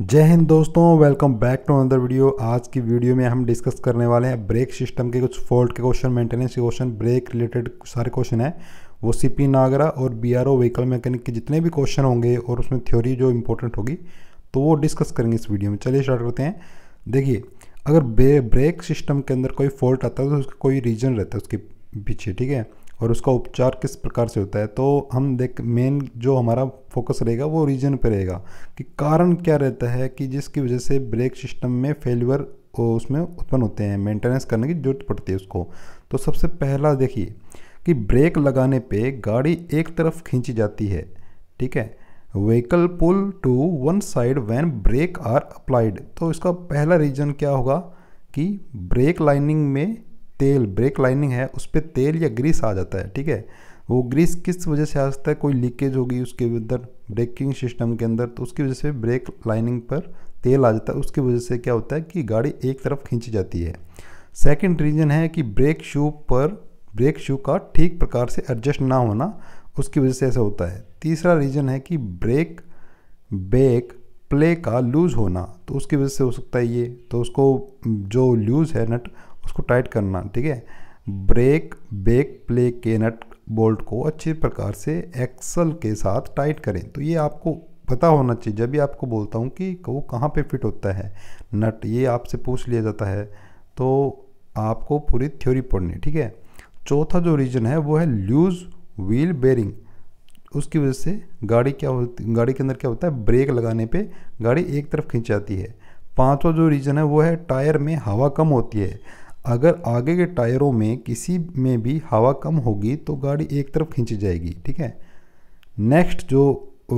जय हिंद दोस्तों welcome back to another video आज की वीडियो में हम डिस्कस करने वाले हैं ब्रेक सिस्टम के कुछ फॉल्ट के क्वेश्चन मेंटेनेंस के क्वेश्चन ब्रेक रिलेटेड सारे क्वेश्चन हैं वो सी पी नागरा और B R O vehicle mechanic के जितने भी क्वेश्चन होंगे और उसमें थ्योरी जो इंपॉर्टेंट होगी तो वो डिस्कस करेंगे इस वीडियो में चलिए स्टार्ट करते हैं देखिए अगर ब्रेक सिस्टम के अंदर कोई फॉल्ट आता है तो उसका कोई रीज़न रहता है उसके पीछे ठीक है और उसका उपचार किस प्रकार से होता है तो हम देख मेन जो हमारा फोकस रहेगा वो रीजन पे रहेगा कि कारण क्या रहता है कि जिसकी वजह से ब्रेक सिस्टम में फेल्यूर उसमें उत्पन्न होते हैं मेंटेनेंस करने की जरूरत पड़ती है उसको तो सबसे पहला देखिए कि ब्रेक लगाने पे गाड़ी एक तरफ खींची जाती है ठीक है vehicle pull to one side when brake are applied तो इसका पहला रीजन क्या होगा कि ब्रेक लाइनिंग में तेल ब्रेक लाइनिंग है उस पर तेल या ग्रीस आ जाता है ठीक है वो ग्रीस किस वजह से आ सकता है कोई लीकेज होगी उसके अंदर ब्रेकिंग सिस्टम के अंदर तो उसकी वजह से ब्रेक लाइनिंग पर तेल आ जाता है उसकी वजह से क्या होता है कि गाड़ी एक तरफ खींच जाती है सेकेंड रीज़न है कि ब्रेक शू पर ब्रेक शू का ठीक प्रकार से एडजस्ट ना होना उसकी वजह से ऐसा होता है तीसरा रीज़न है कि ब्रेक ब्रेक प्ले का लूज़ होना तो उसकी वजह से हो सकता है ये तो उसको जो लूज़ है नट उसको टाइट करना ठीक है ब्रेक बेक प्ले के नट बोल्ट को अच्छे प्रकार से एक्सल के साथ टाइट करें तो ये आपको पता होना चाहिए जब भी आपको बोलता हूँ कि वो कहाँ पे फिट होता है नट ये आपसे पूछ लिया जाता है तो आपको पूरी थ्योरी पढ़नी ठीक है चौथा जो रीज़न है वो है लूज़ व्हील बेरिंग उसकी वजह से गाड़ी क्या होती गाड़ी के अंदर क्या होता है ब्रेक लगाने पे गाड़ी एक तरफ खींच जाती है पांचवा जो रीज़न है वो है टायर में हवा कम होती है अगर आगे के टायरों में किसी में भी हवा कम होगी तो गाड़ी एक तरफ खींची जाएगी ठीक है नेक्स्ट जो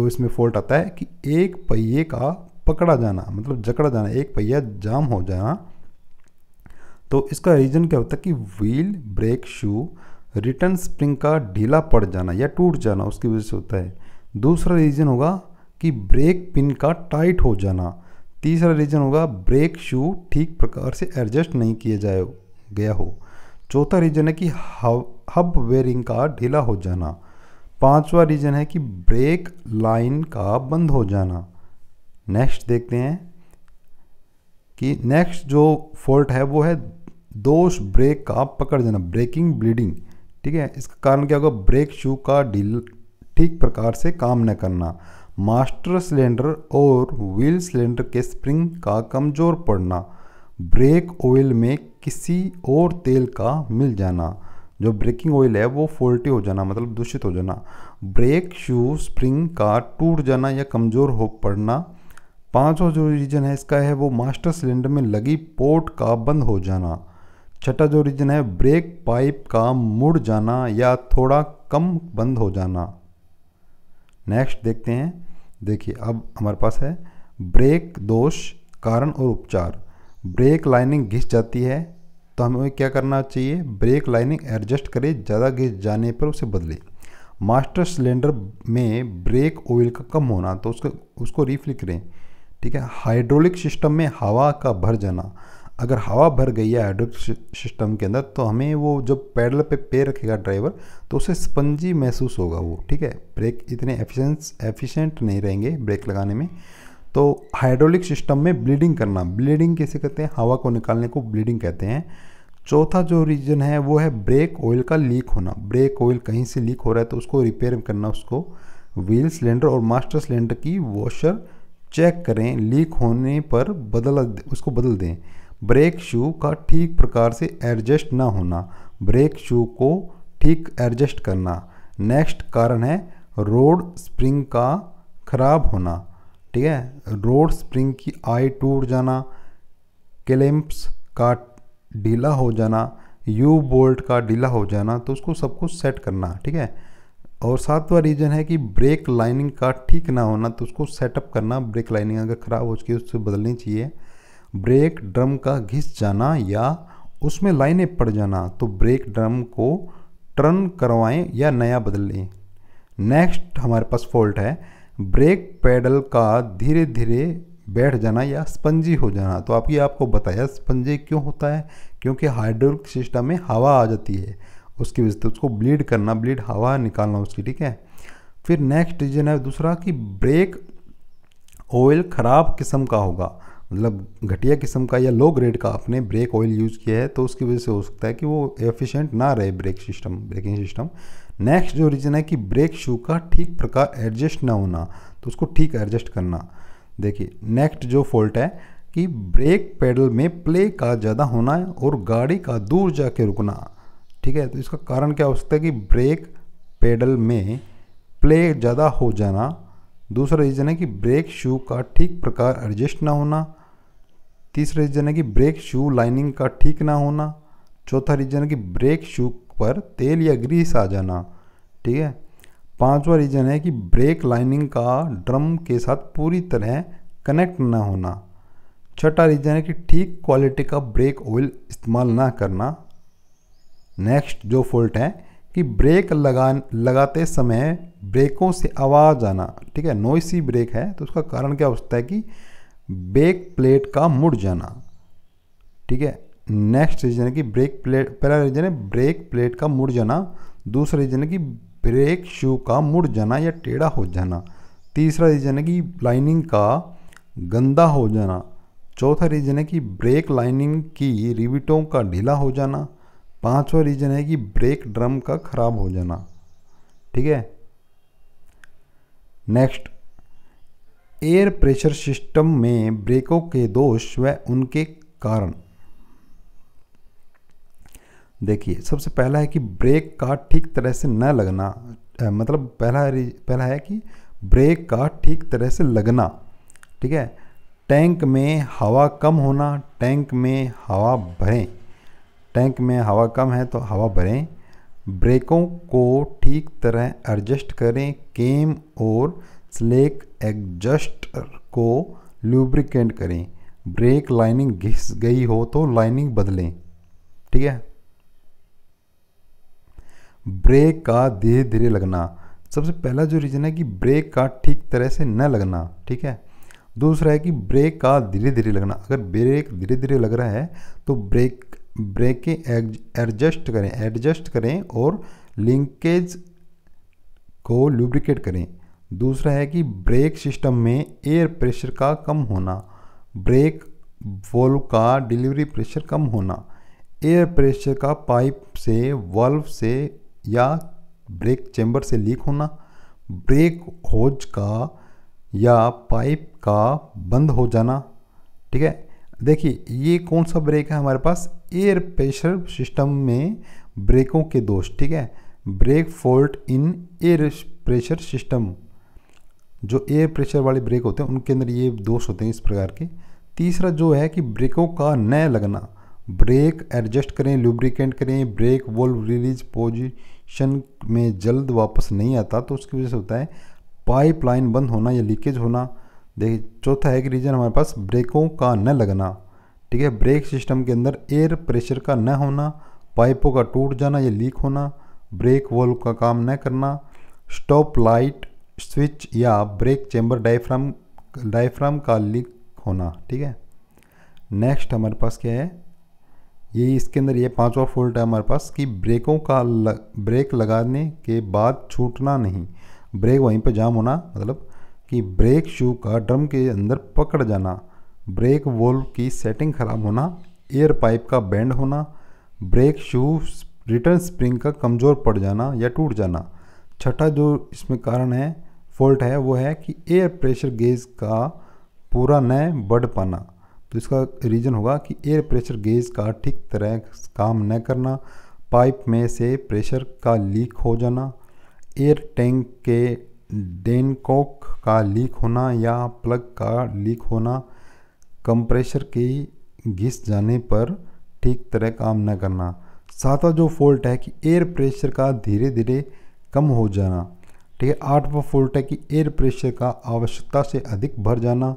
इसमें फॉल्ट आता है कि एक पहिए का पकड़ा जाना मतलब जकड़ा जाना एक पहिया जाम हो जाना तो इसका रीज़न क्या होता है कि wheel brake shoe return spring का ढीला पड़ जाना या टूट जाना उसकी वजह से होता है दूसरा रीज़न होगा कि ब्रेक पिन का टाइट हो जाना तीसरा रीज़न होगा ब्रेक शू ठीक प्रकार से एडजस्ट नहीं किया जाए गया हो चौथा रीज़न है कि हब वेयरिंग का ढीला हो जाना पांचवा रीज़न है कि ब्रेक लाइन का बंद हो जाना नेक्स्ट देखते हैं कि नेक्स्ट जो फॉल्ट है वो है दोष ब्रेक का पकड़ जाना ब्रेकिंग ब्लीडिंग ठीक है इसका कारण क्या होगा ब्रेक शू का ढील ठीक प्रकार से काम न करना मास्टर सिलेंडर और व्हील सिलेंडर के स्प्रिंग का कमज़ोर पड़ना ब्रेक ऑयल में किसी और तेल का मिल जाना जो ब्रेकिंग ऑयल है वो फोल्टी हो जाना मतलब दूषित हो जाना ब्रेक शू स्प्रिंग का टूट जाना या कमज़ोर हो पड़ना पांचवा जो रीजन है इसका है वो मास्टर सिलेंडर में लगी पोर्ट का बंद हो जाना छठा जो रीजन है ब्रेक पाइप का मुड़ जाना या थोड़ा कम बंद हो जाना नेक्स्ट देखते हैं देखिए अब हमारे पास है ब्रेक दोष कारण और उपचार ब्रेक लाइनिंग घिस जाती है तो हमें क्या करना चाहिए ब्रेक लाइनिंग एडजस्ट करें ज़्यादा घिस जाने पर उसे बदले मास्टर सिलेंडर में ब्रेक ऑयल का कम होना तो उसको उसको रिफिल करें ठीक है हाइड्रोलिक सिस्टम में हवा का भर जाना अगर हवा भर गई है हाइड्रोलिक सिस्टम के अंदर तो हमें वो जब पैडल पे पैर रखेगा ड्राइवर तो उसे स्पंजी महसूस होगा वो ठीक है ब्रेक इतने एफिशेंस एफिशिएंट नहीं रहेंगे ब्रेक लगाने में तो हाइड्रोलिक सिस्टम में ब्लीडिंग करना ब्लीडिंग कैसे कहते हैं हवा को निकालने को ब्लीडिंग कहते हैं चौथा जो रीजन है वो है ब्रेक ऑयल का लीक होना ब्रेक ऑयल कहीं से लीक हो रहा है तो उसको रिपेयर करना उसको व्हील सिलेंडर और मास्टर सिलेंडर की वॉशर चेक करें लीक होने पर बदल उसको बदल दें ब्रेक शू का ठीक प्रकार से एडजस्ट ना होना ब्रेक शू को ठीक एडजस्ट करना नेक्स्ट कारण है रोड स्प्रिंग का खराब होना ठीक है रोड स्प्रिंग की आई टूट जाना क्लेम्प्स का ढीला हो जाना यू बोल्ट का ढीला हो जाना तो उसको सब कुछ सेट करना ठीक है और सातवां रीज़न है कि ब्रेक लाइनिंग का ठीक ना होना तो उसको सेटअप करना ब्रेक लाइनिंग अगर ख़राब हो चुकी है उससे बदलनी चाहिए ब्रेक ड्रम का घिस जाना या उसमें लाइनें पड़ जाना तो ब्रेक ड्रम को टर्न करवाएं या नया बदल लें नेक्स्ट हमारे पास फॉल्ट है ब्रेक पैडल का धीरे धीरे बैठ जाना या स्पंजी हो जाना तो आपकी आपको बताया स्पंजी क्यों होता है क्योंकि हाइड्रोलिक सिस्टम में हवा आ जाती है उसकी वजह से उसको ब्लीड करना ब्लीड हवा निकालना उसकी ठीक है फिर नेक्स्ट रीजन है दूसरा कि ब्रेक ऑयल ख़राब किस्म का होगा मतलब घटिया किस्म का या लो ग्रेड का आपने ब्रेक ऑयल यूज़ किया है तो उसकी वजह से हो सकता है कि वो एफिशिएंट ना रहे brake system braking system next जो रीज़न है कि ब्रेक शू का ठीक प्रकार एडजस्ट ना होना तो उसको ठीक एडजस्ट करना देखिए नेक्स्ट जो फॉल्ट है कि ब्रेक पेडल में प्ले का ज़्यादा होना है और गाड़ी का दूर जाके रुकना ठीक है तो इसका कारण क्या हो सकता है कि ब्रेक पेडल में प्ले ज़्यादा हो जाना दूसरा रीज़न है कि ब्रेक शू का ठीक प्रकार एडजस्ट ना होना तीसरा रीजन है कि ब्रेक शू लाइनिंग का ठीक ना होना चौथा रीजन है कि ब्रेक शू पर तेल या ग्रीस आ जाना ठीक है पांचवा रीजन है कि ब्रेक लाइनिंग का ड्रम के साथ पूरी तरह कनेक्ट ना होना छठा रीजन है कि ठीक क्वालिटी का ब्रेक ऑयल इस्तेमाल ना करना नेक्स्ट जो फॉल्ट है कि ब्रेक लगा लगाते समय ब्रेकों से आवाज़ आना ठीक है नॉइसी ब्रेक है तो उसका कारण क्या हो सकता है कि बेक प्लेट का मुड़ जाना ठीक है नेक्स्ट रीजन है कि ब्रेक प्लेट पहला रीजन है ब्रेक प्लेट का मुड़ जाना दूसरा रीजन है कि ब्रेक शू का मुड़ जाना या टेढ़ा हो जाना तीसरा रीजन है कि लाइनिंग का गंदा हो जाना चौथा रीजन है कि ब्रेक लाइनिंग की रिविटों का ढीला हो जाना पांचवा रीजन है कि ब्रेक ड्रम का खराब हो जाना ठीक है नेक्स्ट एयर प्रेशर सिस्टम में ब्रेकों के दोष व उनके कारण देखिए सबसे पहला है कि ब्रेक का ठीक तरह से न लगना मतलब पहला पहला है कि ब्रेक का ठीक तरह से लगना ठीक है टैंक में हवा कम होना टैंक में हवा भरें टैंक में हवा कम है तो हवा भरें ब्रेकों को ठीक तरह एडजस्ट करें केम और स्लेक एग्जस्ट को लुब्रिकेंट करें ब्रेक लाइनिंग घिस गई हो तो लाइनिंग बदलें ठीक है ब्रेक का धीरे धीरे लगना सबसे पहला जो रीज़न है कि ब्रेक का ठीक तरह से न लगना ठीक है दूसरा है कि ब्रेक का धीरे धीरे लगना अगर ब्रेक धीरे धीरे लग रहा है तो ब्रेक के एडजस्ट करें एडजस्ट करें और लिंकेज को लुब्रिकेट करें दूसरा है कि ब्रेक सिस्टम में एयर प्रेशर का कम होना ब्रेक वॉल्व का डिलीवरी प्रेशर कम होना एयर प्रेशर का पाइप से वॉल्व से या ब्रेक चैम्बर से लीक होना ब्रेक होज का या पाइप का बंद हो जाना ठीक है देखिए ये कौन सा ब्रेक है हमारे पास एयर प्रेशर सिस्टम में ब्रेकों के दोष ठीक है brake fault in air pressure system जो एयर प्रेशर वाले ब्रेक होते हैं उनके अंदर ये दोष होते हैं इस प्रकार के तीसरा जो है कि ब्रेकों का न लगना ब्रेक एडजस्ट करें लुब्रिकेंट करें ब्रेक वॉल्व रिलीज पोजिशन में जल्द वापस नहीं आता तो उसकी वजह से होता है पाइप लाइन बंद होना या लीकेज होना देखिए चौथा है कि रीज़न हमारे पास ब्रेकों का न लगना ठीक है ब्रेक सिस्टम के अंदर एयर प्रेशर का न होना पाइपों का टूट जाना या लीक होना ब्रेक वॉल्व का काम न करना स्टॉप लाइट स्विच या ब्रेक चैम्बर डायफ्राम डायफ्राम का लीक होना ठीक है नेक्स्ट हमारे पास क्या है ये इसके अंदर ये पांचवा फोल्ट है हमारे पास कि ब्रेकों का लग, ब्रेक लगाने के बाद छूटना नहीं ब्रेक वहीं पर जाम होना मतलब कि ब्रेक शू का ड्रम के अंदर पकड़ जाना ब्रेक वोल्व की सेटिंग ख़राब होना एयर पाइप का बैंड होना ब्रेक शू रिटर्न स्प्रिंग का कमज़ोर पड़ जाना या टूट जाना छठा जो इसमें कारण है फॉल्ट है वो है कि एयर प्रेशर गेज का पूरा न बढ़ पाना तो इसका रीज़न होगा कि एयर प्रेशर गेज का ठीक तरह काम न करना पाइप में से प्रेशर का लीक हो जाना एयर टैंक के डेनकॉक का लीक होना या प्लग का लीक होना कंप्रेशर के घिस जाने पर ठीक तरह काम न करना सातवां जो फॉल्ट है कि एयर प्रेशर का धीरे धीरे कम हो जाना ठीक है आठवां फोल्ट है कि एयर प्रेशर का आवश्यकता से अधिक भर जाना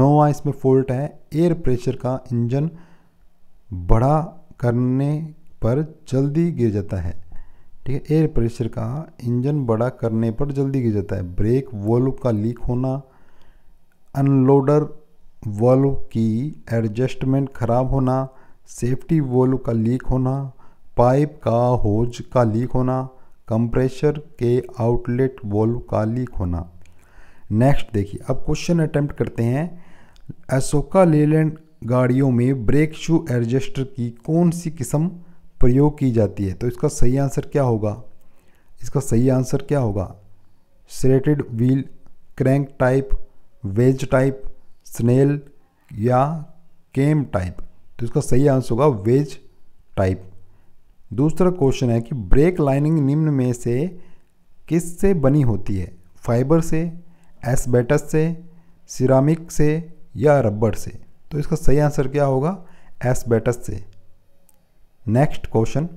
नौवा इसमें फोल्ट है एयर प्रेशर का इंजन बड़ा करने पर जल्दी गिर जाता है ठीक है एयर प्रेशर का इंजन बड़ा करने पर जल्दी गिर जाता है ब्रेक वॉल्व का लीक होना अनलोडर वॉल्व की एडजस्टमेंट खराब होना सेफ्टी वॉल्व का लीक होना पाइप का होज का लीक होना कंप्रेशर के आउटलेट वॉल्व का लीक होना नेक्स्ट देखिए अब क्वेश्चन अटैम्प्ट करते हैं अशोका लेलैंड गाड़ियों में ब्रेक शू एडजस्टर की कौन सी किस्म प्रयोग की जाती है तो इसका सही आंसर क्या होगा इसका सही आंसर क्या होगा seated wheel crank type wedge type snail या केम टाइप तो इसका सही आंसर होगा वेज टाइप दूसरा क्वेश्चन है कि ब्रेक लाइनिंग निम्न में से किस से बनी होती है फाइबर से एसबेटस से सिरामिक से या रबड़ से तो इसका सही आंसर क्या होगा एसबेटस से नेक्स्ट क्वेश्चन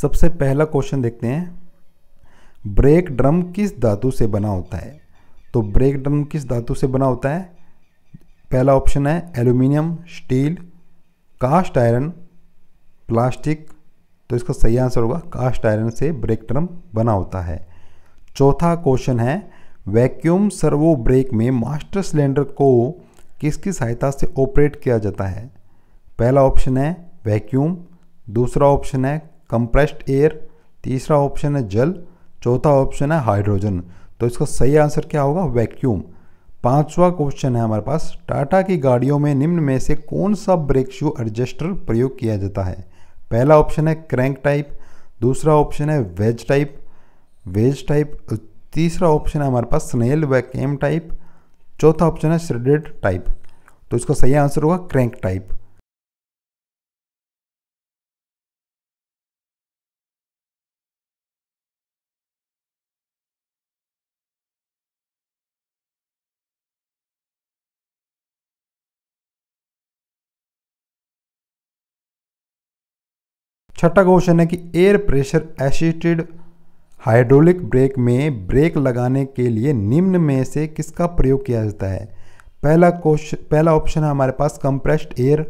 सबसे पहला क्वेश्चन देखते हैं ब्रेक ड्रम किस धातु से बना होता है तो ब्रेक ड्रम किस धातु से बना होता है पहला ऑप्शन है aluminium steel cast iron plastic तो इसका सही आंसर होगा कास्ट आयरन से ब्रेक ड्रम बना होता है चौथा क्वेश्चन है वैक्यूम सर्वो ब्रेक में मास्टर सिलेंडर को किसकी सहायता से ऑपरेट किया जाता है पहला ऑप्शन है वैक्यूम दूसरा ऑप्शन है कंप्रेस्ड एयर तीसरा ऑप्शन है जल चौथा ऑप्शन है हाइड्रोजन तो इसका सही आंसर क्या होगा वैक्यूम पांचवा क्वेश्चन है हमारे पास टाटा की गाड़ियों में निम्न में से कौन सा ब्रेक शू एडजस्टर प्रयोग किया जाता है पहला ऑप्शन है क्रैंक टाइप दूसरा ऑप्शन है वेज टाइप वेज टाइप तीसरा ऑप्शन है हमारे पास स्नेल वैकेम टाइप चौथा ऑप्शन है श्रेडेड टाइप तो इसका सही आंसर होगा क्रैंक टाइप छठा क्वेश्चन है कि air pressure assisted hydraulic brake में ब्रेक लगाने के लिए निम्न में से किसका प्रयोग किया जाता है पहला क्वेश्चन पहला ऑप्शन है हमारे पास कंप्रेस्ड एयर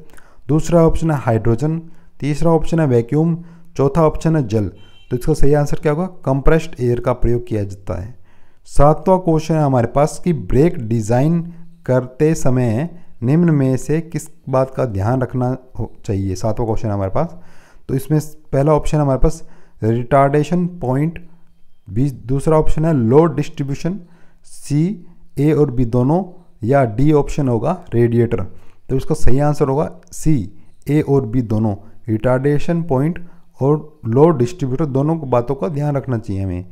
दूसरा ऑप्शन है हाइड्रोजन तीसरा ऑप्शन है वैक्यूम चौथा ऑप्शन है जल तो इसका सही आंसर क्या होगा कंप्रेस्ड एयर का प्रयोग किया जाता है सातवां क्वेश्चन है हमारे पास कि ब्रेक डिज़ाइन करते समय निम्न में से किस बात का ध्यान रखना चाहिए सातवां क्वेश्चन हमारे पास तो इसमें पहला ऑप्शन हमारे पास रिटार्डेशन पॉइंट बी दूसरा ऑप्शन है लो डिस्ट्रीब्यूशन सी ए और बी दोनों या डी ऑप्शन होगा रेडिएटर तो इसका सही आंसर होगा सी ए और बी दोनों रिटार्डेशन पॉइंट और लो डिस्ट्रीब्यूटर दोनों बातों का ध्यान रखना चाहिए हमें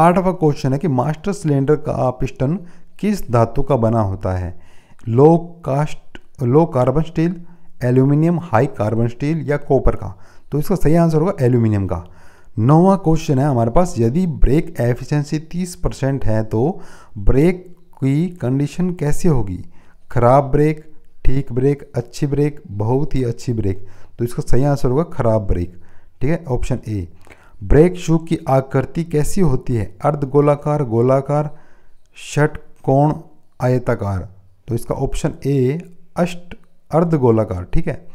आठवां क्वेश्चन है कि मास्टर सिलेंडर का पिस्टन किस धातु का बना होता है low cast low carbon steel aluminium high carbon steel या कॉपर का तो इसका सही आंसर होगा एल्यूमिनियम का नौवा क्वेश्चन है हमारे पास यदि ब्रेक एफिशिएंसी 30 परसेंट है तो ब्रेक की कंडीशन कैसे होगी खराब ब्रेक ठीक ब्रेक अच्छी ब्रेक बहुत ही अच्छी ब्रेक तो इसका सही आंसर होगा खराब ब्रेक ठीक है ऑप्शन ए ब्रेक शू की आकृति कैसी होती है अर्ध गोलाकार गोलाकार षट कोण आयताकार तो इसका ऑप्शन ए अष्ट अर्ध गोलाकार ठीक है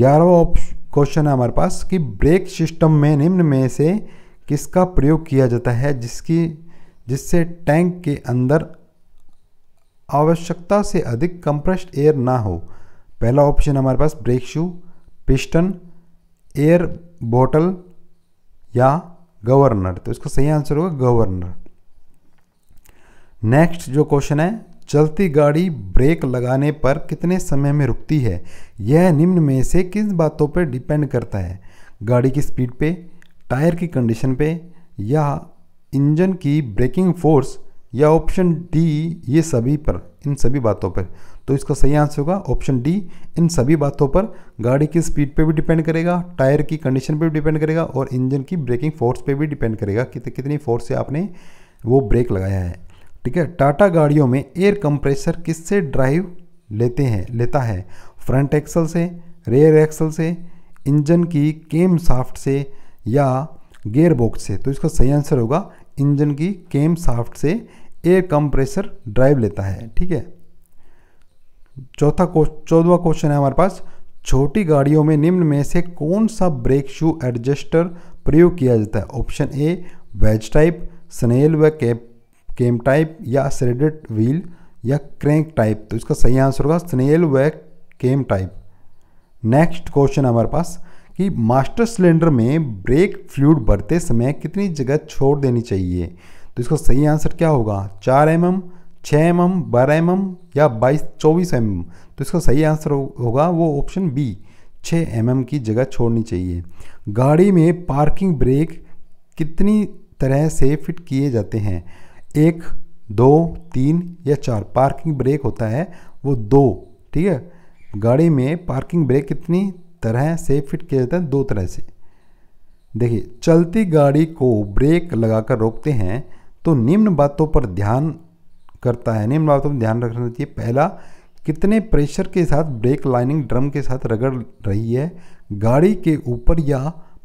ग्यारहवा ऑप्शन क्वेश्चन है हमारे पास कि ब्रेक सिस्टम में निम्न में से किसका प्रयोग किया जाता है जिसकी जिससे टैंक के अंदर आवश्यकता से अधिक कंप्रेस्ड एयर ना हो पहला ऑप्शन हमारे पास ब्रेक शू पिस्टन एयर बोतल या गवर्नर तो इसका सही आंसर होगा गवर्नर नेक्स्ट जो क्वेश्चन है चलती गाड़ी ब्रेक लगाने पर कितने समय में रुकती है यह निम्न में से किन बातों पर डिपेंड करता है गाड़ी की स्पीड पे टायर की कंडीशन पे या इंजन की ब्रेकिंग फोर्स या ऑप्शन डी ये सभी पर इन सभी बातों पर तो इसका सही आंसर होगा ऑप्शन डी इन सभी बातों पर गाड़ी की स्पीड पे भी डिपेंड करेगा टायर की कंडीशन पे भी डिपेंड करेगा और इंजन की ब्रेकिंग फोर्स पे भी डिपेंड करेगा कि कितनी फोर्स से आपने वो ब्रेक लगाया है ठीक है टाटा गाड़ियों में एयर कंप्रेसर किससे ड्राइव लेते हैं लेता है फ्रंट एक्सल से रेयर एक्सल से इंजन की केम साफ्ट से या गेयर बॉक्स से तो इसका सही आंसर होगा इंजन की केम साफ्ट से एयर कंप्रेसर ड्राइव लेता है ठीक है चौथा चौदवा क्वेश्चन है हमारे पास छोटी गाड़ियों में निम्न में से कौन सा ब्रेक शू एडजस्टर प्रयोग किया जाता है option A wedge type snail व कैप केम टाइप या सेडेड व्हील या क्रैंक टाइप तो इसका सही आंसर होगा स्नेल व केम टाइप नेक्स्ट क्वेश्चन हमारे पास कि मास्टर सिलेंडर में ब्रेक फ्लूड भरते समय कितनी जगह छोड़ देनी चाहिए तो इसका सही आंसर क्या होगा चार एम एम छः एम एम बारह एम एम या बाईस चौबीस एम एम तो इसका सही आंसर होगा वो ऑप्शन बी छः एम एम की जगह छोड़नी चाहिए गाड़ी में पार्किंग ब्रेक कितनी तरह से फिट किए जाते हैं एक दो तीन या चार पार्किंग ब्रेक होता है वो दो ठीक है गाड़ी में पार्किंग ब्रेक कितनी तरह से फिट किया जाता है दो तरह से देखिए चलती गाड़ी को ब्रेक लगाकर रोकते हैं तो निम्न बातों पर ध्यान करता है निम्न बातों पर ध्यान रखना चाहिए पहला कितने प्रेशर के साथ ब्रेक लाइनिंग ड्रम के साथ रगड़ रही है गाड़ी के ऊपर या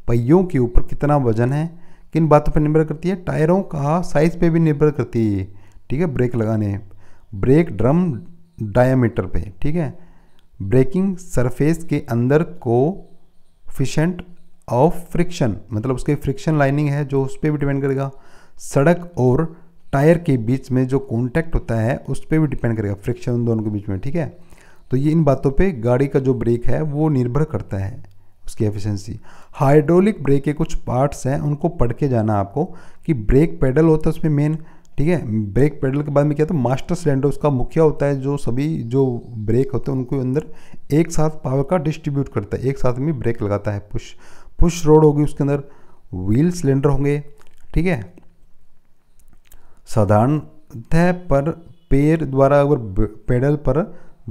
पहियों के ऊपर कितना वजन है किन बातों पर निर्भर करती है टायरों का साइज़ पे भी निर्भर करती है ये ठीक है ब्रेक लगाने ब्रेक ड्रम डायामीटर पे ठीक है ब्रेकिंग सरफेस के अंदर को फिशेंट ऑफ फ्रिक्शन मतलब उसके फ्रिक्शन लाइनिंग है जो उस पर भी डिपेंड करेगा सड़क और टायर के बीच में जो कॉन्टैक्ट होता है उस पर भी डिपेंड करेगा फ्रिक्शन उन दोनों के बीच में ठीक है तो ये इन बातों पे गाड़ी का जो ब्रेक है वो निर्भर करता है उसकी एफिशिएंसी हाइड्रोलिक ब्रेक के कुछ पार्ट्स हैं उनको पढ़ के जाना आपको कि ब्रेक पेडल होता है उसमें मेन ठीक है ब्रेक पेडल के बाद में क्या होता है मास्टर सिलेंडर उसका मुखिया होता है जो सभी जो ब्रेक होते हैं उनके अंदर एक साथ पावर का डिस्ट्रीब्यूट करता है एक साथ में ब्रेक लगाता है पुश पुश रोड होगी उसके अंदर व्हील सिलेंडर होंगे ठीक है साधारणतः पर पेड़ द्वारा अगर पेडल पर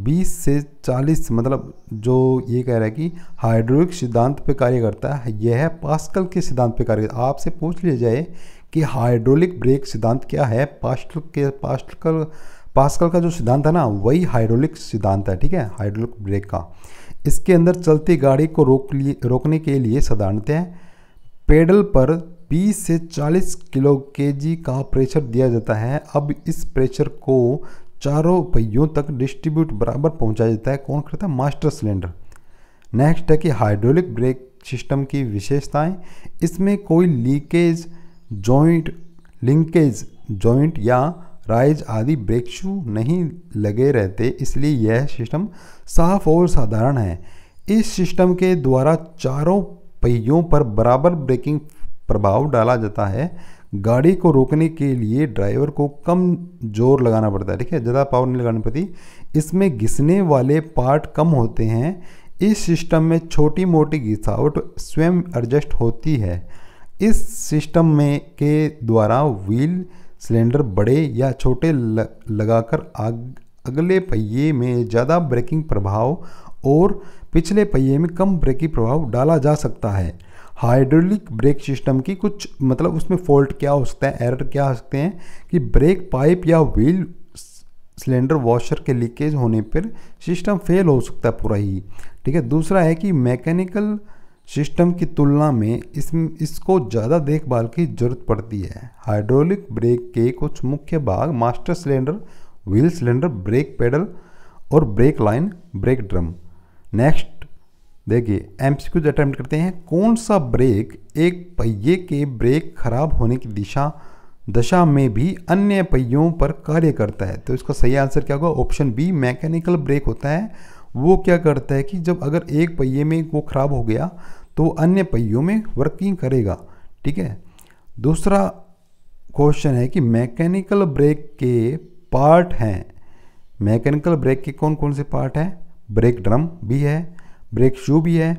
20 से 40 मतलब जो ये कह रहा है कि हाइड्रोलिक सिद्धांत पे कार्य करता है यह है पास्कल के सिद्धांत पे कार्य आपसे पूछ लिया जाए कि हाइड्रोलिक ब्रेक सिद्धांत क्या है पास्कल के पास्कल पास्कल का जो सिद्धांत है ना वही हाइड्रोलिक सिद्धांत है ठीक है हाइड्रोलिक ब्रेक का इसके अंदर चलती गाड़ी को रोक लिए रोकने के लिए साधारणतः पेडल पर 20 से 40 किलो के जी का प्रेशर दिया जाता है अब इस प्रेशर को चारों पहियों तक डिस्ट्रीब्यूट बराबर पहुंचा जाता है कौन करता है मास्टर सिलेंडर नेक्स्ट है कि हाइड्रोलिक ब्रेक सिस्टम की विशेषताएं इसमें कोई लीकेज जॉइंट लिंकेज जॉइंट या राइज आदि ब्रेक शू नहीं लगे रहते इसलिए यह सिस्टम साफ और साधारण है इस सिस्टम के द्वारा चारों पहियों पर बराबर ब्रेकिंग प्रभाव डाला जाता है गाड़ी को रोकने के लिए ड्राइवर को कम जोर लगाना पड़ता है ठीक है ज़्यादा पावर नहीं लगाने पड़ती इसमें घिसने वाले पार्ट कम होते हैं इस सिस्टम में छोटी मोटी घिसावट स्वयं एडजस्ट होती है इस सिस्टम में के द्वारा व्हील सिलेंडर बड़े या छोटे लगाकर आग अगले पहिए में ज़्यादा ब्रेकिंग प्रभाव और पिछले पहिए में कम ब्रेकिंग प्रभाव डाला जा सकता है हाइड्रोलिक ब्रेक सिस्टम की कुछ मतलब उसमें फॉल्ट क्या हो सकता है एरर क्या हो सकते हैं कि ब्रेक पाइप या व्हील सिलेंडर वॉशर के लीकेज होने पर सिस्टम फेल हो सकता है पूरा ही ठीक है दूसरा है कि मैकेनिकल सिस्टम की तुलना में इस इसको ज़्यादा देखभाल की जरूरत पड़ती है हाइड्रोलिक ब्रेक के कुछ मुख्य भाग master cylinder wheel cylinder brake pedal और brake line brake drum next देखिए एमसीक्यू अटैम्प्ट करते हैं कौन सा ब्रेक एक पहिए के ब्रेक खराब होने की दिशा दशा में भी अन्य पहियों पर कार्य करता है तो इसका सही आंसर क्या होगा ऑप्शन बी मैकेनिकल ब्रेक होता है वो क्या करता है कि जब अगर एक पहिए में वो खराब हो गया तो अन्य पहियों में वर्किंग करेगा ठीक है दूसरा क्वेश्चन है कि मैकेनिकल ब्रेक के पार्ट हैं मैकेनिकल ब्रेक के कौन कौन से पार्ट हैं ब्रेक ड्रम भी है ब्रेक शू भी है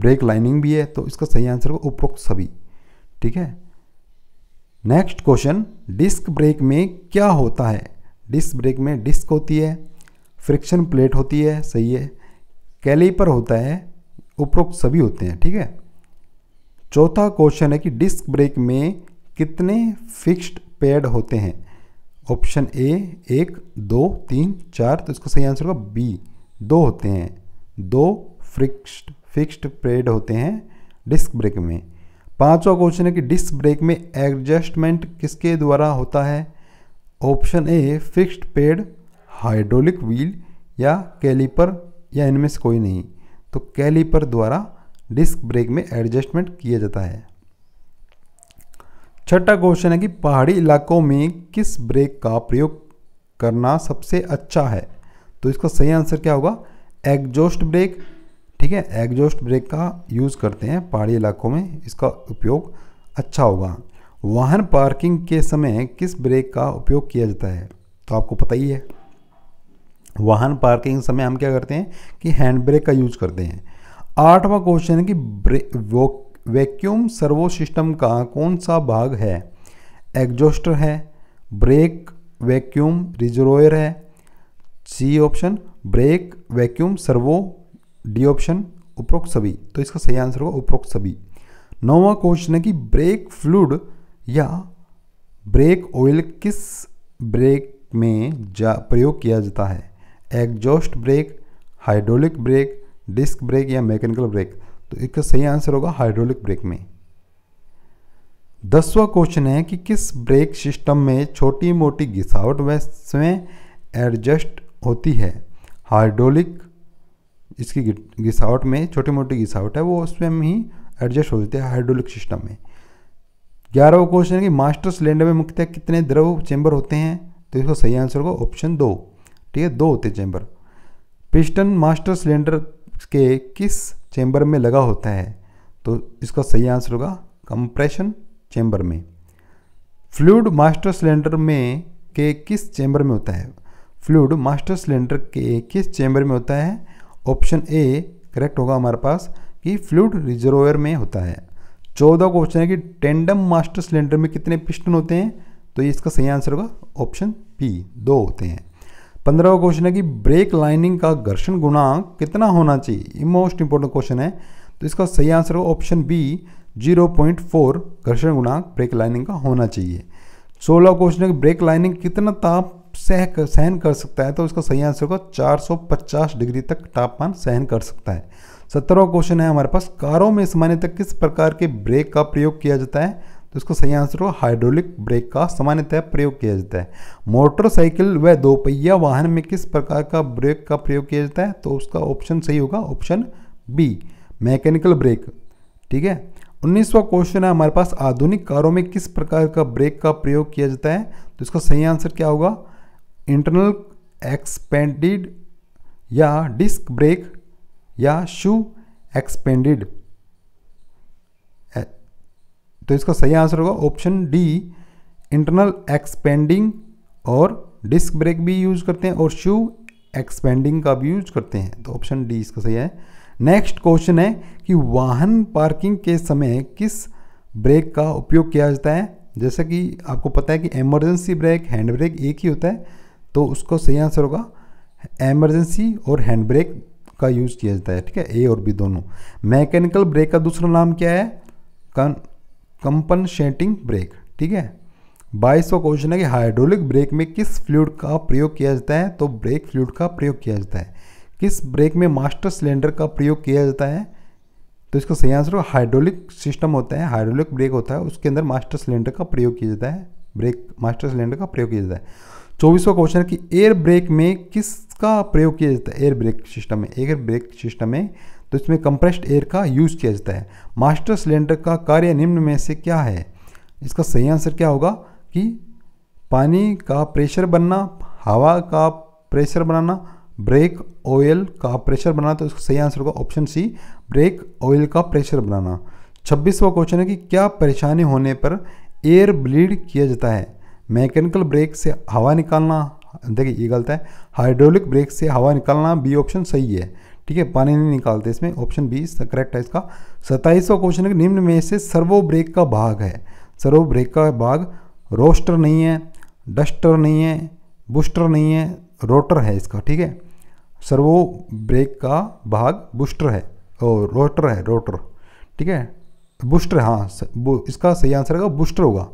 ब्रेक लाइनिंग भी है तो इसका सही आंसर होगा उपरोक्त सभी ठीक है नेक्स्ट क्वेश्चन डिस्क ब्रेक में क्या होता है डिस्क ब्रेक में डिस्क होती है फ्रिक्शन प्लेट होती है सही है कैलीपर होता है उपरोक्त सभी होते हैं ठीक है चौथा क्वेश्चन है कि डिस्क ब्रेक में कितने फिक्स्ड पैड होते हैं ऑप्शन ए एक दो तीन चार तो इसका सही आंसर होगा बी दो होते हैं दो फिक्स्ड फिक्स्ड पेड होते हैं डिस्क ब्रेक में पांचवा क्वेश्चन है कि डिस्क ब्रेक में एडजस्टमेंट किसके द्वारा होता है option A fixed pad hydraulic wheel या कैलीपर या इनमें से कोई नहीं तो कैलीपर द्वारा डिस्क ब्रेक में एडजस्टमेंट किया जाता है छठा क्वेश्चन है कि पहाड़ी इलाकों में किस ब्रेक का प्रयोग करना सबसे अच्छा है तो इसका सही आंसर क्या होगा एग्जॉस्ट ब्रेक ठीक है एग्जॉस्ट ब्रेक का यूज़ करते हैं पहाड़ी इलाकों में इसका उपयोग अच्छा होगा वाहन पार्किंग के समय किस ब्रेक का उपयोग किया जाता है तो आपको पता ही है वाहन पार्किंग समय हम क्या करते हैं कि हैंड ब्रेक का यूज करते हैं आठवां क्वेश्चन है कि वैक्यूम सर्वो सिस्टम का कौन सा भाग है एग्जॉस्टर है ब्रेक वैक्यूम रिजर्वोयर है C option brake vacuum servo D option उपरोक्त सभी तो इसका सही आंसर होगा उपरोक्त सभी नौवा क्वेश्चन है कि ब्रेक फ्लूड या ब्रेक ऑयल किस ब्रेक में जा प्रयोग किया जाता है exhaust brake hydraulic brake disc brake या मैकेनिकल ब्रेक तो इसका सही आंसर होगा हाइड्रोलिक ब्रेक में दसवा क्वेश्चन है कि किस ब्रेक सिस्टम में छोटी मोटी घिसावट व स्वयं एडजस्ट होती है हाइड्रोलिक जिसकी घिसावट में छोटी मोटी घिसावट है वो स्वयं ही एडजस्ट हो जाती है हाइड्रोलिक सिस्टम में ग्यारहवा क्वेश्चन है कि मास्टर सिलेंडर में मुख्यतः कितने द्रव चैम्बर होते हैं तो इसका सही आंसर होगा ऑप्शन दो ठीक है दो होते चैम्बर पिस्टन मास्टर सिलेंडर के किस चैम्बर में लगा होता है तो इसका सही आंसर होगा कंप्रेशन चैम्बर में फ्लूड मास्टर सिलेंडर में के किस चैम्बर में होता है फ्लूड मास्टर सिलेंडर के किस चैम्बर में होता है ऑप्शन ए करेक्ट होगा हमारे पास कि फ्लूड रिजर्वर में होता है चौदह क्वेश्चन है कि टेंडम मास्टर सिलेंडर में कितने पिस्टन होते हैं तो ये इसका सही आंसर होगा ऑप्शन पी दो होते हैं पंद्रहवा क्वेश्चन है कि ब्रेक लाइनिंग का घर्षण गुणांक कितना होना चाहिए ये मोस्ट इंपॉर्टेंट क्वेश्चन है तो इसका सही आंसर होगा option B zero point four घर्षण गुणांक ब्रेक लाइनिंग का होना चाहिए सोलह क्वेश्चन है कि ब्रेक लाइनिंग कितना ताप सह कर सहन कर सकता है तो उसका सही आंसर होगा 450 डिग्री तक तापमान सहन कर सकता है सत्रहवा क्वेश्चन है हमारे पास कारों में सामान्यतः किस प्रकार के ब्रेक का प्रयोग किया जाता है तो इसका सही आंसर होगा हाइड्रोलिक ब्रेक का सामान्यतः प्रयोग किया जाता है मोटरसाइकिल व दोपहिया वाहन में किस प्रकार का ब्रेक का प्रयोग किया जाता है तो उसका ऑप्शन सही होगा ऑप्शन बी मैकेनिकल ब्रेक ठीक है उन्नीसवा क्वेश्चन है हमारे पास आधुनिक कारों में किस प्रकार का ब्रेक का प्रयोग किया जाता है तो इसका सही आंसर क्या होगा इंटरनल एक्सपेंडिड या डिस्क ब्रेक या शू एक्सपेंडिड तो इसका सही आंसर होगा ऑप्शन डी इंटरनल एक्सपेंडिंग और डिस्क ब्रेक भी यूज करते हैं और शू एक्सपेंडिंग का भी यूज करते हैं तो ऑप्शन डी इसका सही है नेक्स्ट क्वेश्चन है कि वाहन पार्किंग के समय किस ब्रेक का उपयोग किया जाता है जैसा कि आपको पता है कि इमरजेंसी ब्रेक हैंड ब्रेक एक ही होता है तो उसको सही आंसर होगा एमरजेंसी और हैंड ब्रेक का यूज़ किया जाता है ठीक है ए और बी दोनों मैकेनिकल ब्रेक का दूसरा नाम क्या है कन कंपनशेटिंग ब्रेक ठीक है बाईसवा क्वेश्चन है कि हाइड्रोलिक ब्रेक में किस फ्लूड का प्रयोग किया जाता है तो ब्रेक फ्लूड का प्रयोग किया जाता है किस ब्रेक में मास्टर सिलेंडर का प्रयोग किया जाता है तो इसका सही आंसर हाइड्रोलिक सिस्टम होता है हाइड्रोलिक ब्रेक होता है उसके अंदर मास्टर सिलेंडर का प्रयोग किया जाता है ब्रेक मास्टर सिलेंडर का प्रयोग किया जाता है चौबीसवा क्वेश्चन है कि एयर ब्रेक में किसका प्रयोग किया जाता है एयर ब्रेक सिस्टम में एयर ब्रेक सिस्टम में तो इसमें कंप्रेस्ड एयर का यूज़ किया जाता है मास्टर सिलेंडर का कार्य निम्न में से क्या है इसका सही आंसर क्या होगा कि पानी का प्रेशर बनना हवा का प्रेशर बनाना ब्रेक ऑयल का प्रेशर बनाना तो इसका सही आंसर होगा ऑप्शन सी ब्रेक ऑयल का प्रेशर बनाना छब्बीसवा क्वेश्चन है कि क्या परेशानी होने पर एयर ब्लीड किया जाता है मैकेनिकल ब्रेक से हवा निकालना देखिए ये गलत है हाइड्रोलिक ब्रेक से हवा निकालना बी ऑप्शन सही है ठीक है पानी नहीं निकालते इसमें ऑप्शन बी करेक्ट है इसका सत्ताईसवा क्वेश्चन है निम्न में से सर्वो ब्रेक का भाग है सर्वो ब्रेक का भाग रोस्टर नहीं है डस्टर नहीं है बूस्टर नहीं है रोटर है इसका ठीक है सर्वो ब्रेक का भाग बूस्टर है और रोटर है रोटर ठीक है बूस्टर हाँ इसका सही आंसर होगा बूस्टर होगा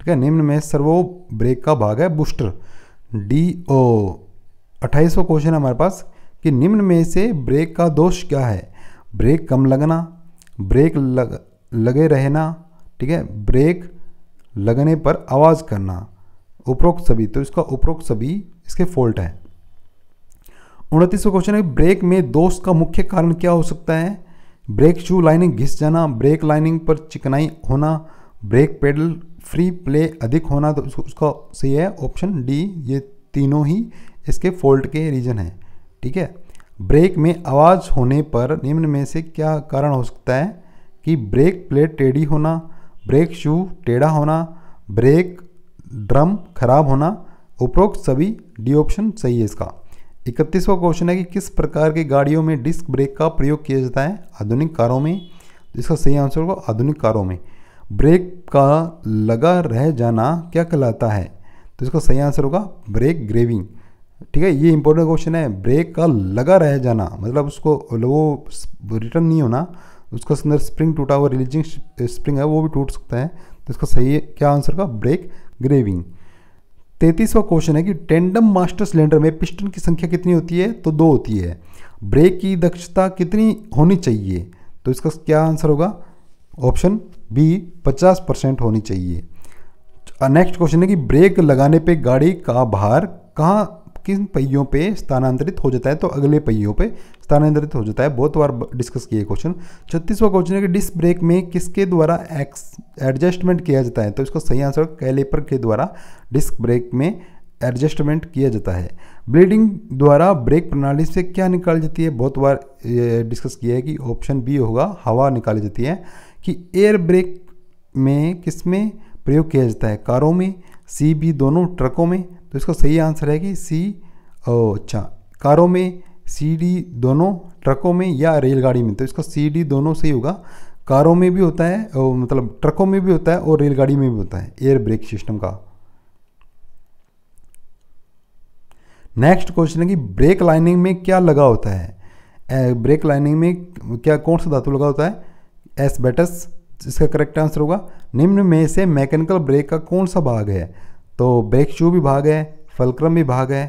ठीक है निम्न में सर्वो ब्रेक का भाग है बूस्टर डी ओ अट्ठाईसवा क्वेश्चन है हमारे पास कि निम्न में से ब्रेक का दोष क्या है ब्रेक कम लगना ब्रेक लग लगे रहना ठीक है ब्रेक लगने पर आवाज़ करना उपरोक्त सभी तो इसका उपरोक्त सभी इसके फॉल्ट है उनतीसवा क्वेश्चन है ब्रेक में दोष का मुख्य कारण क्या हो सकता है ब्रेक शू लाइनिंग घिस जाना ब्रेक लाइनिंग पर चिकनाई होना ब्रेक पेडल फ्री प्ले अधिक होना तो उसको उसका सही है ऑप्शन डी ये तीनों ही इसके फॉल्ट के रीजन हैं ठीक है ब्रेक में आवाज़ होने पर निम्न में से क्या कारण हो सकता है कि ब्रेक प्लेट टेढ़ी होना ब्रेक शू टेढ़ा होना ब्रेक ड्रम खराब होना उपरोक्त सभी डी ऑप्शन सही है इसका इकतीसवा क्वेश्चन है कि किस प्रकार की गाड़ियों में डिस्क ब्रेक का प्रयोग किया जाता है आधुनिक कारों में तो इसका सही आंसर होगा आधुनिक कारों में ब्रेक का लगा रह जाना क्या कहलाता है तो इसका सही आंसर होगा ब्रेक ग्रेविंग ठीक है ये इंपॉर्टेंट क्वेश्चन है ब्रेक का लगा रह जाना मतलब उसको मतलब वो रिटर्न नहीं होना उसका अंदर स्प्रिंग टूटा हुआ रिलीजिंग स्प्रिंग है वो भी टूट सकता है तो इसका सही क्या आंसर का ब्रेक ग्रेविंग तैतीसवा क्वेश्चन है कि टेंडम मास्टर सिलेंडर में पिस्टन की संख्या कितनी होती है तो दो होती है ब्रेक की दक्षता कितनी होनी चाहिए तो इसका क्या आंसर होगा ऑप्शन भी 50 परसेंट होनी चाहिए नेक्स्ट क्वेश्चन है कि ब्रेक लगाने पे गाड़ी का भार कहाँ किन पहियों पे स्थानांतरित हो जाता है तो अगले पहियों पे स्थानांतरित हो जाता है बहुत बार डिस्कस किए क्वेश्चन छत्तीसवा क्वेश्चन है कि डिस्क ब्रेक में किसके द्वारा एक्स एडजस्टमेंट किया जाता है तो इसका सही आंसर कैलेपर के द्वारा डिस्क ब्रेक में एडजस्टमेंट किया जाता है ब्लीडिंग द्वारा ब्रेक प्रणाली से क्या निकाल जाती है बहुत बार डिस्कस किया है कि ऑप्शन बी होगा हवा निकाली जाती है कि एयर ब्रेक में किस में प्रयोग किया जाता है कारों में सी बी दोनों ट्रकों में तो इसका सही आंसर है कि सी अच्छा कारों में सी डी दोनों ट्रकों में या रेलगाड़ी में तो इसका सी डी दोनों सही होगा कारों में भी होता है और मतलब ट्रकों में भी होता है और रेलगाड़ी में भी होता है एयर ब्रेक सिस्टम का नेक्स्ट क्वेश्चन है कि ब्रेक लाइनिंग में क्या लगा होता है ब्रेक लाइनिंग में क्या कौन सा धातु लगा होता है एस बेटस इसका करेक्ट आंसर होगा निम्न में से मैकेनिकल ब्रेक का कौन सा भाग है तो ब्रेक शू भी भाग है फलक्रम भी भाग है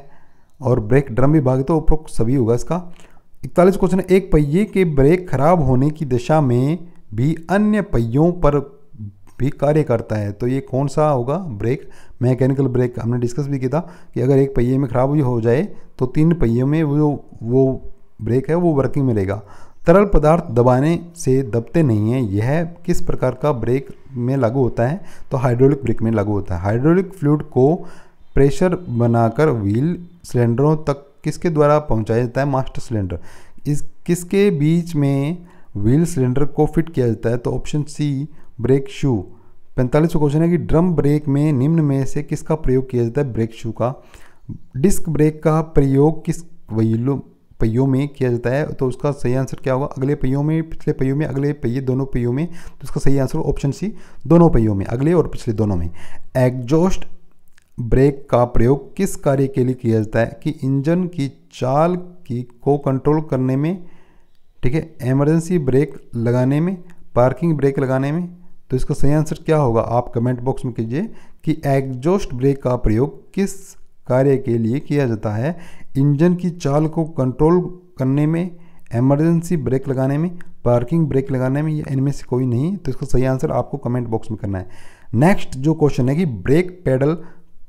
और ब्रेक ड्रम भी भाग तो उपरोक्त सभी होगा इसका इकतालीस क्वेश्चन एक पहिए के ब्रेक खराब होने की दशा में भी अन्य पहियों पर भी कार्य करता है तो ये कौन सा होगा ब्रेक मैकेनिकल ब्रेक हमने डिस्कस भी किया था कि अगर एक पहिए में ख़राब हो जाए तो तीन पहियों में वो वो ब्रेक है वो वर्किंग में रहेगा तरल पदार्थ दबाने से दबते नहीं हैं यह किस प्रकार का ब्रेक में लागू होता है तो हाइड्रोलिक ब्रेक में लागू होता है हाइड्रोलिक फ्लूड को प्रेशर बनाकर व्हील सिलेंडरों तक किसके द्वारा पहुंचाया जाता है मास्टर सिलेंडर इस किसके बीच में व्हील सिलेंडर को फिट किया जाता है तो ऑप्शन सी ब्रेक शू पैंतालीसवा क्वेश्चन है कि ड्रम ब्रेक में निम्न में से किसका प्रयोग किया जाता है ब्रेक शू का डिस्क ब्रेक का प्रयोग किस व्हीलों पहियों में किया जाता है तो उसका सही आंसर क्या होगा अगले पहियों में पिछले पहियों में अगले पहिए दोनों पहियों में तो उसका सही आंसर ऑप्शन सी दोनों पहियों में अगले और पिछले दोनों में एग्जॉस्ट ब्रेक का प्रयोग किस कार्य के लिए किया जाता है कि इंजन की चाल की को कंट्रोल करने में ठीक है एमरजेंसी ब्रेक लगाने में पार्किंग ब्रेक लगाने में तो इसका सही आंसर क्या होगा आप कमेंट बॉक्स में कीजिए कि एग्जॉस्ट ब्रेक का प्रयोग किस कार्य के लिए किया जाता है इंजन की चाल को कंट्रोल करने में एमरजेंसी ब्रेक लगाने में पार्किंग ब्रेक लगाने में या इनमें से कोई नहीं तो इसका सही आंसर आपको कमेंट बॉक्स में करना है नेक्स्ट जो क्वेश्चन है कि ब्रेक पैडल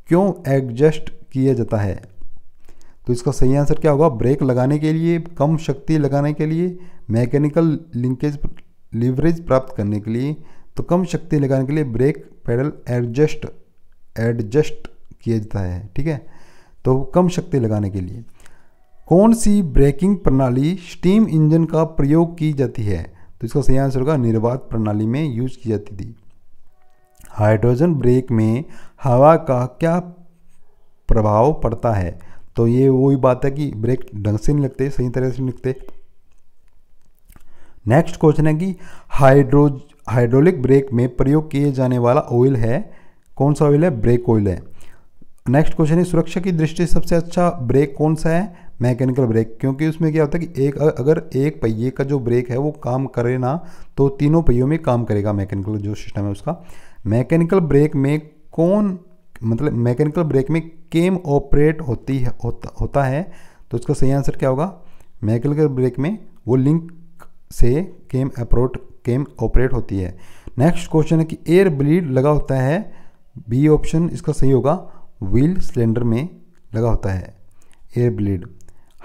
क्यों एडजस्ट किया जाता है तो इसका सही आंसर क्या होगा ब्रेक लगाने के लिए कम शक्ति लगाने के लिए मैकेनिकल लिंकेज लीवरेज प्राप्त करने के लिए तो कम शक्ति लगाने के लिए ब्रेक पैडल एडजस्ट एडजस्ट किया जाता है ठीक है तो कम शक्ति लगाने के लिए कौन सी ब्रेकिंग प्रणाली स्टीम इंजन का प्रयोग की जाती है तो इसका सही आंसर होगा निर्वात प्रणाली में यूज की जाती थी हाइड्रोजन ब्रेक में हवा का क्या प्रभाव पड़ता है तो ये वही बात है कि ब्रेक ढंग से नहीं लगते सही तरह से नहीं लगते नेक्स्ट क्वेश्चन है कि हाइड्रो हाइड्रोलिक ब्रेक में प्रयोग किए जाने वाला ऑयल है कौन सा ऑयल है ब्रेक ऑयल है नेक्स्ट क्वेश्चन है सुरक्षा की दृष्टि से सबसे अच्छा ब्रेक कौन सा है मैकेनिकल ब्रेक क्योंकि उसमें क्या होता है कि एक अगर एक पहिए का जो ब्रेक है वो काम करे ना तो तीनों पहियों में काम करेगा मैकेनिकल जो सिस्टम है उसका मैकेनिकल ब्रेक में कौन मतलब मैकेनिकल ब्रेक में केम ऑपरेट होती है होता, होता है तो इसका सही आंसर क्या होगा मैकेनिकल ब्रेक में वो लिंक से केम अप्रोट केम ऑपरेट होती है नेक्स्ट क्वेश्चन है कि एयर ब्लीड लगा होता है बी ऑप्शन इसका सही होगा व्हील सिलेंडर में लगा होता है air blade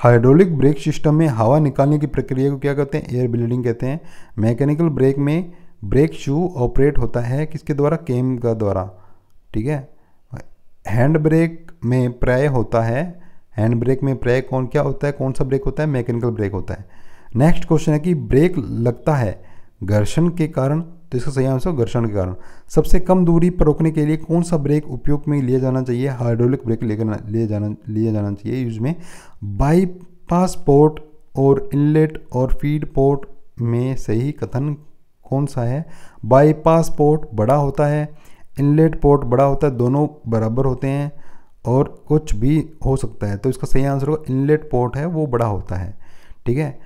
hydraulic brake system में हवा निकालने की प्रक्रिया को क्या कहते हैं एयर ब्लीडिंग कहते हैं मैकेनिकल ब्रेक में ब्रेक शू ऑपरेट होता है किसके द्वारा केम का द्वारा ठीक है हैंड ब्रेक में प्राय होता है हैंड ब्रेक में प्राय कौन क्या होता है कौन सा ब्रेक होता है मैकेनिकल ब्रेक होता है नेक्स्ट क्वेश्चन है कि ब्रेक लगता है घर्षण के कारण तो इसका सही आंसर घर्षण के कारण सबसे कम दूरी पर रोकने के लिए कौन सा ब्रेक उपयोग में लिया जाना चाहिए हाइड्रोलिक ब्रेक लेकर लिया जाना लिया जाना चाहिए यूज में बाईपास पोर्ट और इनलेट और फीड पोर्ट में सही कथन कौन सा है बाईपास पोर्ट बड़ा होता है इनलेट पोर्ट बड़ा होता है दोनों बराबर होते हैं और कुछ भी हो सकता है तो इसका सही आंसर होगा इनलेट पोर्ट है वो बड़ा होता है ठीक है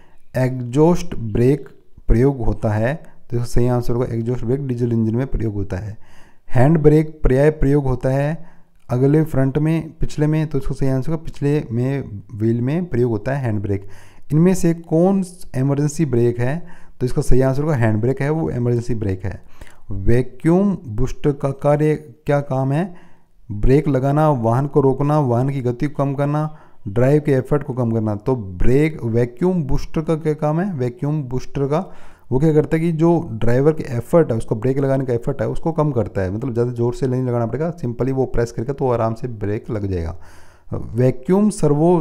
एग्जॉस्ट ब्रेक प्रयोग होता है तो इसका सही आंसर होगा एग्जॉस्ट ब्रेक डीजल इंजन में प्रयोग होता है हैंड ब्रेक पर्याय प्रयोग होता है अगले फ्रंट में पिछले में तो इसको सही आंसर होगा पिछले में व्हील में प्रयोग होता है हैंड ब्रेक इनमें से कौन एमरजेंसी ब्रेक है तो इसका सही आंसर होगा हैंड ब्रेक है वो एमरजेंसी ब्रेक है वैक्यूम बूस्टर का कार्य क्या काम है ब्रेक लगाना वाहन को रोकना वाहन की गति को कम करना ड्राइव के एफर्ट को कम करना तो ब्रेक वैक्यूम बूस्टर का क्या काम है वैक्यूम बूस्टर का वो क्या करता है कि जो ड्राइवर के एफर्ट है उसको ब्रेक लगाने का एफर्ट है उसको कम करता है मतलब ज़्यादा ज़ोर से नहीं लगाना पड़ेगा सिंपली वो प्रेस करके तो आराम से ब्रेक लग जाएगा वैक्यूम सर्वो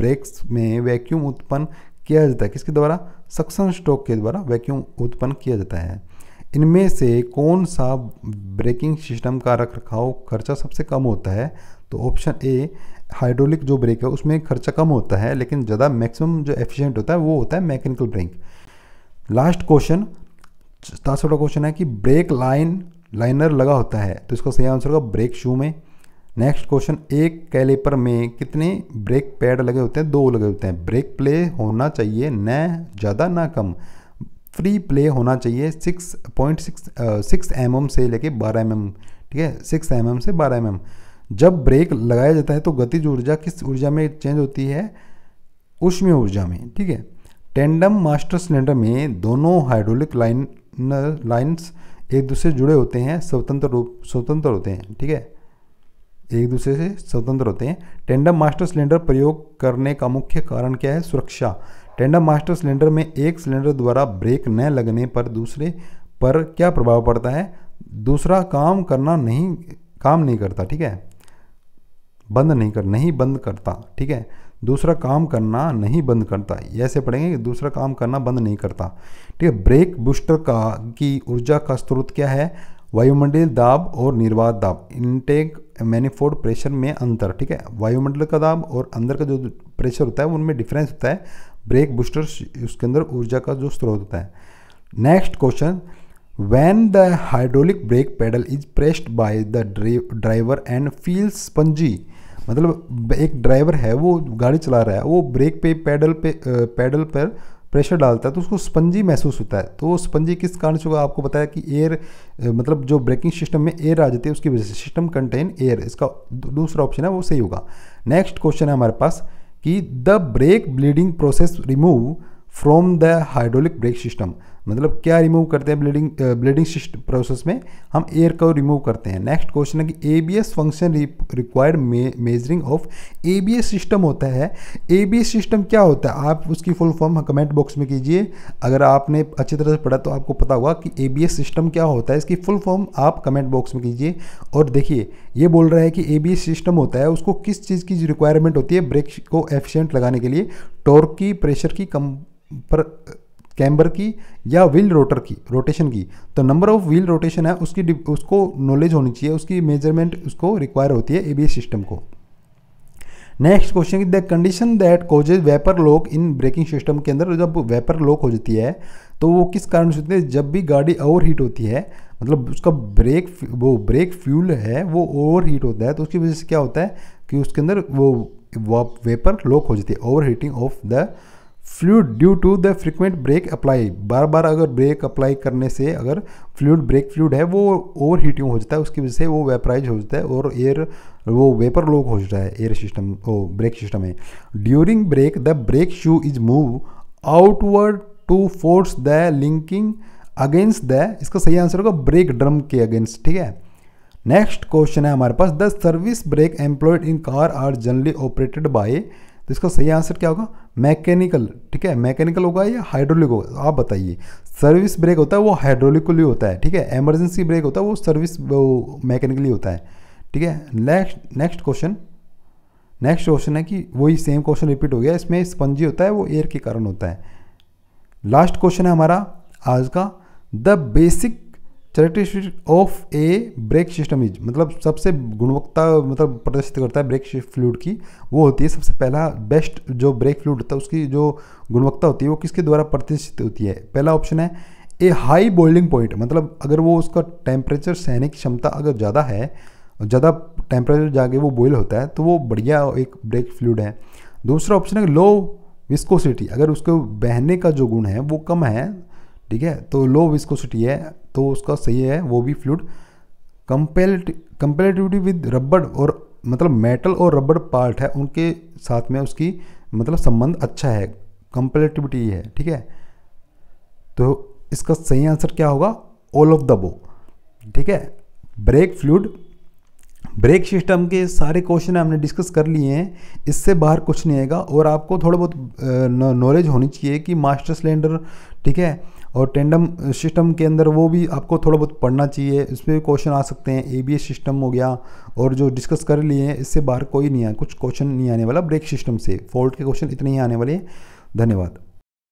ब्रेक्स में वैक्यूम उत्पन्न किया जाता है किसके द्वारा सक्सन स्ट्रोक के द्वारा वैक्यूम उत्पन्न किया जाता है इनमें से कौन सा ब्रेकिंग सिस्टम का रख रखाव खर्चा सबसे कम होता है तो ऑप्शन ए हाइड्रोलिक जो ब्रेक है उसमें खर्चा कम होता है लेकिन ज़्यादा मैक्सिमम जो एफिशिएंट होता है वो होता है मैकेनिकल ब्रेक लास्ट क्वेश्चन तासठवा क्वेश्चन है कि ब्रेक लाइन लाइनर लगा होता है तो इसका सही आंसर होगा ब्रेक शू में नेक्स्ट क्वेश्चन एक कैलिपर में कितने ब्रेक पैड लगे होते हैं दो लगे होते हैं ब्रेक प्ले होना चाहिए न ज़्यादा ना कम फ्री प्ले होना चाहिए six point six six M M से लेके बारह एम एम ठीक है सिक्स एम एम से बारह एम एम जब ब्रेक लगाया जाता है तो गतिज ऊर्जा किस ऊर्जा में चेंज होती है उष्मीय ऊर्जा में ठीक है टेंडम मास्टर सिलेंडर में दोनों हाइड्रोलिक लाइन लाइन्स एक दूसरे से जुड़े होते हैं स्वतंत्र रूप स्वतंत्र होते हैं ठीक है एक दूसरे से स्वतंत्र होते हैं टेंडम मास्टर सिलेंडर प्रयोग करने का मुख्य कारण क्या है सुरक्षा टेंडम मास्टर सिलेंडर में एक सिलेंडर द्वारा ब्रेक न लगने पर दूसरे पर क्या प्रभाव पड़ता है दूसरा काम करना नहीं काम नहीं करता ठीक है बंद नहीं कर नहीं बंद करता ठीक है दूसरा काम करना नहीं बंद करता ऐसे पढ़ेंगे कि दूसरा काम करना बंद नहीं करता ठीक है ब्रेक बूस्टर का की ऊर्जा का स्रोत क्या है वायुमंडल दाब और निर्वात दाब इनटेक मैनिफोल्ड प्रेशर में अंतर ठीक है वायुमंडल का दाब और अंदर का जो प्रेशर होता है उनमें डिफरेंस होता है ब्रेक बूस्टर उसके अंदर ऊर्जा का जो स्रोत होता है next question when the hydraulic brake pedal is pressed by the driver and feels spongy मतलब एक ड्राइवर है वो गाड़ी चला रहा है वो ब्रेक पे पैडल पे पैडल पर प्रेशर डालता है तो उसको स्पंजी महसूस होता है तो वो स्पंजी किस कारण से होगा आपको बताया कि एयर मतलब जो ब्रेकिंग सिस्टम में एयर आ जाती है उसकी वजह से सिस्टम कंटेन एयर इसका दूसरा ऑप्शन है वो सही होगा नेक्स्ट क्वेश्चन है हमारे पास कि the brake bleeding process remove from the hydraulic brake system मतलब क्या रिमूव करते हैं ब्लीडिंग ब्लीडिंग सिस्ट प्रोसेस में हम एयर को रिमूव करते हैं नेक्स्ट क्वेश्चन है कि A B S function required measuring of A B S system होता है ए बी एस सिस्टम क्या होता है आप उसकी फुल फॉर्म कमेंट बॉक्स में कीजिए अगर आपने अच्छी तरह से पढ़ा तो आपको पता होगा कि ए बी एस सिस्टम क्या होता है इसकी फुल फॉर्म आप कमेंट बॉक्स में कीजिए और देखिए ये बोल रहा है कि ए बी एस सिस्टम होता है उसको किस चीज़ की रिक्वायरमेंट होती है ब्रेक को एफिशियंट लगाने के लिए टॉर्क की प्रेशर की कम पर कैम्बर की या व्हील रोटर की रोटेशन की तो नंबर ऑफ व्हील रोटेशन है उसकी उसको नॉलेज होनी चाहिए उसकी मेजरमेंट उसको रिक्वायर होती है ए सिस्टम को next question the condition that causes vapour lock in braking system के अंदर जब वेपर लॉक हो जाती है तो वो किस कारण से होती है जब भी गाड़ी ओवर हीट होती है मतलब उसका ब्रेक वो ब्रेक फ्यूल है वो ओवर हीट होता है तो उसकी वजह से क्या होता है कि उसके अंदर वो वेपर लॉक हो जाती है overheating of the fluid due to the frequent brake apply बार बार अगर ब्रेक अप्लाई करने से अगर फ्लूड ब्रेक फ्लूड है वो ओवर हीटिंग हो जाता है उसकी वजह से वो वेपराइज हो जाता है और एयर वो वेपर लोक हो जाता है एयर सिस्टम ओ ब्रेक सिस्टम है during break the brake shoe is move outward to force the linking against the इसका सही आंसर होगा ब्रेक ड्रम के अगेंस्ट ठीक है नेक्स्ट क्वेश्चन है हमारे पास the service brake employed in car are generally operated by तो इसका सही आंसर क्या होगा मैकेनिकल ठीक है मैकेनिकल होगा या हाइड्रोलिक होगा आप बताइए सर्विस ब्रेक होता है वो हाइड्रोलिकली होता है ठीक है एमरजेंसी ब्रेक होता है वो सर्विस मैकेनिकली होता है ठीक है next next question next question है कि वही सेम क्वेश्चन रिपीट हो गया इसमें स्पंजी होता है वो एयर के कारण होता है लास्ट क्वेश्चन है हमारा आज का the basic characteristic of a brake system is मतलब सबसे गुणवत्ता मतलब प्रदर्शित करता है ब्रेक फ्लूड की वो होती है सबसे पहला बेस्ट जो ब्रेक फ्लूड होता है उसकी जो गुणवत्ता होती है वो किसके द्वारा प्रदर्शित होती है पहला ऑप्शन है ए हाई बॉइलिंग पॉइंट मतलब अगर वो उसका टेम्परेचर सहने की क्षमता अगर ज़्यादा है ज़्यादा टेम्परेचर जाके वो बॉयल होता है तो वो बढ़िया एक ब्रेक फ्लूड है दूसरा ऑप्शन है लो विस्कोसिटी अगर उसको बहने का जो गुण है वो कम है ठीक है तो लो विस्कोसिटी है तो उसका सही है वो भी फ्लूड कंपेरेटिविटी विद रबड़ और मतलब मेटल और रबड़ पार्ट है उनके साथ में उसकी मतलब संबंध अच्छा है कंपेरेटिविटी है ठीक है तो इसका सही आंसर क्या होगा ऑल ऑफ द बो ठीक है ब्रेक फ्लूड ब्रेक सिस्टम के सारे क्वेश्चन हमने डिस्कस कर लिए हैं इससे बाहर कुछ नहीं आएगा और आपको थोड़ा बहुत नॉलेज होनी चाहिए कि मास्टर सिलेंडर ठीक है और टेंडम सिस्टम के अंदर वो भी आपको थोड़ा बहुत पढ़ना चाहिए इस पर क्वेश्चन आ सकते हैं ए बी एस सिस्टम हो गया और जो डिस्कस कर लिए हैं इससे बाहर कोई नहीं आया कुछ क्वेश्चन नहीं आने वाला ब्रेक सिस्टम से फॉल्ट के क्वेश्चन इतने ही आने वाले हैं धन्यवाद